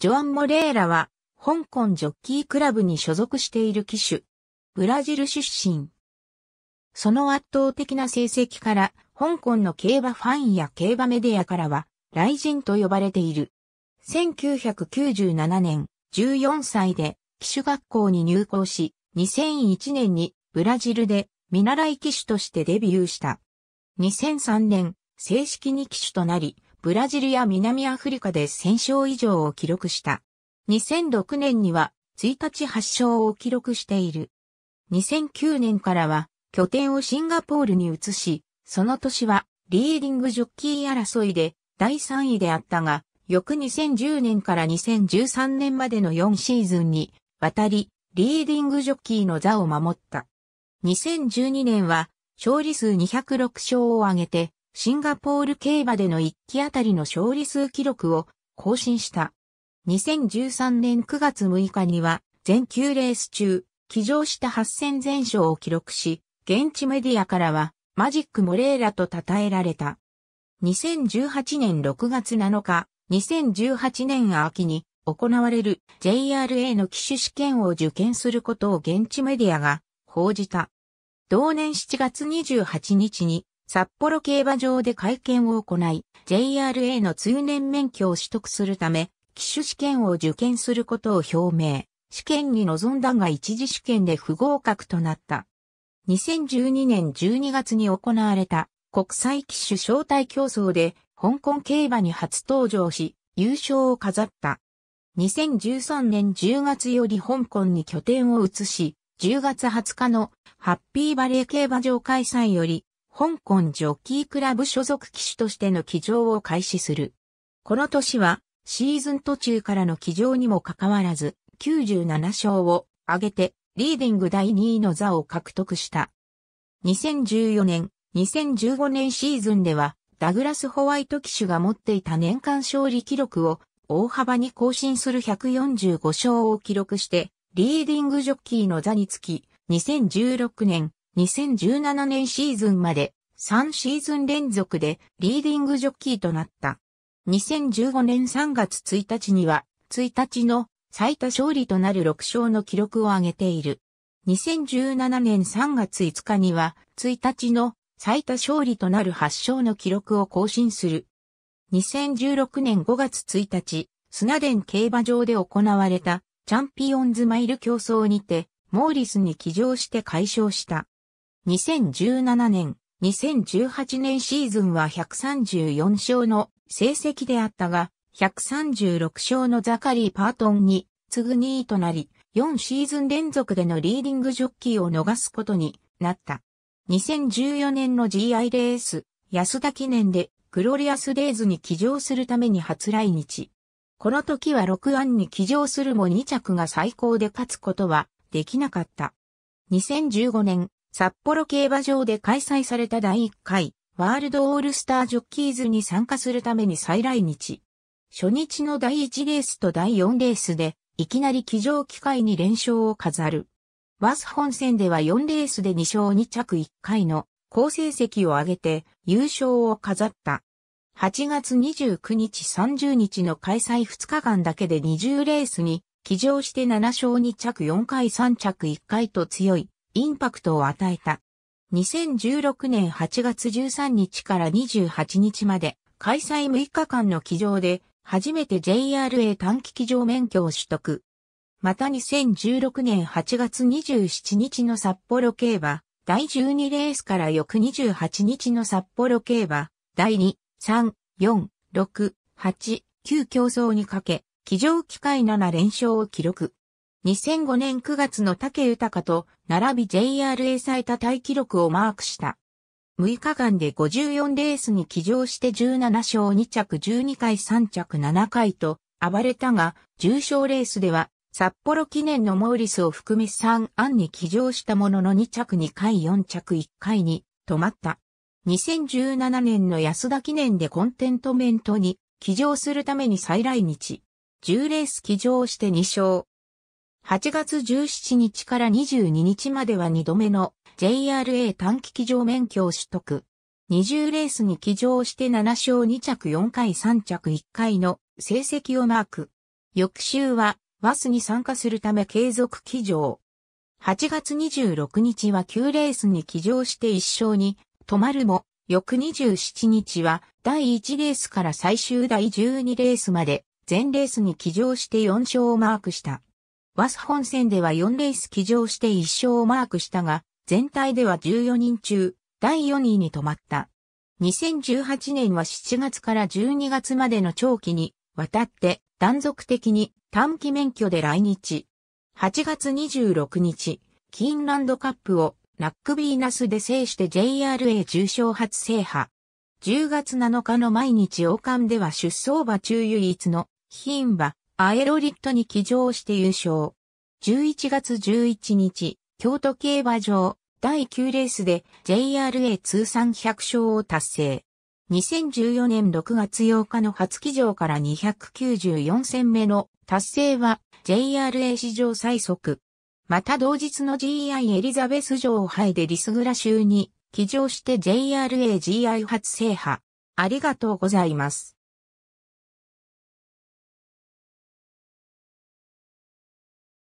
ジョアン・モレーラは、香港ジョッキークラブに所属している騎手。ブラジル出身。その圧倒的な成績から、香港の競馬ファンや競馬メディアからは、雷神と呼ばれている。1997年、14歳で、騎手学校に入校し、2001年にブラジルで見習い騎手としてデビューした。2003年、正式に騎手となり、ブラジルや南アフリカで1000勝以上を記録した。2006年には1日8勝を記録している。2009年からは拠点をシンガポールに移し、その年はリーディングジョッキー争いで第3位であったが、翌2010年から2013年までの4シーズンにわたり、リーディングジョッキーの座を守った。2012年は勝利数206勝を挙げてシンガポール競馬での1期あたりの勝利数記録を更新した。2013年9月6日には、全9レース中、騎乗した8戦全勝を記録し、現地メディアからは、マジック・モレーラと称えられた。2018年6月7日、2018年秋に行われる JRA の機種試験を受験することを現地メディアが報じた。同年7月28日に札幌競馬場で会見を行い、JRA の通年免許を取得するため、機種試験を受験することを表明。試験に臨んだが一次試験で不合格となった。2012年12月に行われた国際機種招待競争で香港競馬に初登場し、優勝を飾った。2013年10月より香港に拠点を移し、10月20日のハッピーバレー競馬場開催より香港ジョッキークラブ所属騎手としての騎乗を開始する。この年は、シーズン途中からの騎乗にもかかわらず、97勝を挙げて、リーディング第2位の座を獲得した。2014年、2015年シーズンでは、ダグラス・ホワイト騎手が持っていた年間勝利記録を大幅に更新する145勝を記録して、リーディングジョッキーの座につき、2016年2017年シーズンまで3シーズン連続でリーディングジョッキーとなった。2015年3月1日には、1日の最多勝利となる6勝の記録を挙げている。2017年3月5日には、1日の最多勝利となる8勝の記録を更新する。2016年5月1日、スナデン競馬場で行われたチャンピオンズマイル競争にて、モーリスに騎乗して解消した。2017年、2018年シーズンは134勝の成績であったが、136勝のザカリー・パートンに次ぐ2位となり、4シーズン連続でのリーディングジョッキーを逃すことになった。2014年の GI レース、安田記念でグロリアスデイズに騎乗するために初来日。この時は6案に騎乗するも2着が最高で勝つことはできなかった。2015年札幌競馬場で開催された第1回ワールドオールスタージョッキーズに参加するために再来日。初日の第1レースと第4レースで、いきなり騎乗機会に連勝を飾る。バス本戦では4レースで2勝2着1回の好成績を上げて優勝を飾った。8月29日30日の開催2日間だけで20レースに騎乗して7勝2着4回3着1回と強いインパクトを与えた。2016年8月13日から28日まで開催6日間の騎乗で初めて JRA 短期騎乗免許を取得。また2016年8月27日の札幌競馬第12レースから翌28日の札幌競馬第2、3、4、6、8、9競争にかけ、騎乗機会7連勝を記録。2005年9月の竹豊と並び JRA 最多タイ記録をマークした。6日間で54レースに騎乗して17勝2着12回3着7回と暴れたが、重賞レースでは札幌記念のモーリスを含め3案に騎乗したものの2着2回4着1回に止まった。2017年の安田記念でコンテントメントに騎乗するために再来日。10レース騎乗して2勝、8月17日から22日までは2度目の JRA 短期騎乗免許を取得。20レースに騎乗して7勝2着4回3着1回の成績をマーク。翌週は、ワスに参加するため継続騎乗。8月26日は9レースに騎乗して1勝に止まるも、翌27日は第1レースから最終第12レースまで全レースに騎乗して4勝をマークした。ワス本戦では4レース騎乗して1勝をマークしたが、全体では14人中、第4位に止まった。2018年は7月から12月までの長期に、渡って断続的に短期免許で来日。8月26日、キーンランドカップをナックビーナスで制して JRA 重賞初制覇。10月7日の毎日王冠では出走馬中唯一のーン馬アエロリットに騎乗して優勝。11月11日、京都競馬場第9レースで JRA 通算100勝を達成。2014年6月8日の初騎乗から294戦目の達成は JRA 史上最速。また同日の GI エリザベス城王杯でリスグラ州に騎乗して JRA GI 初制覇。ありがとうございます。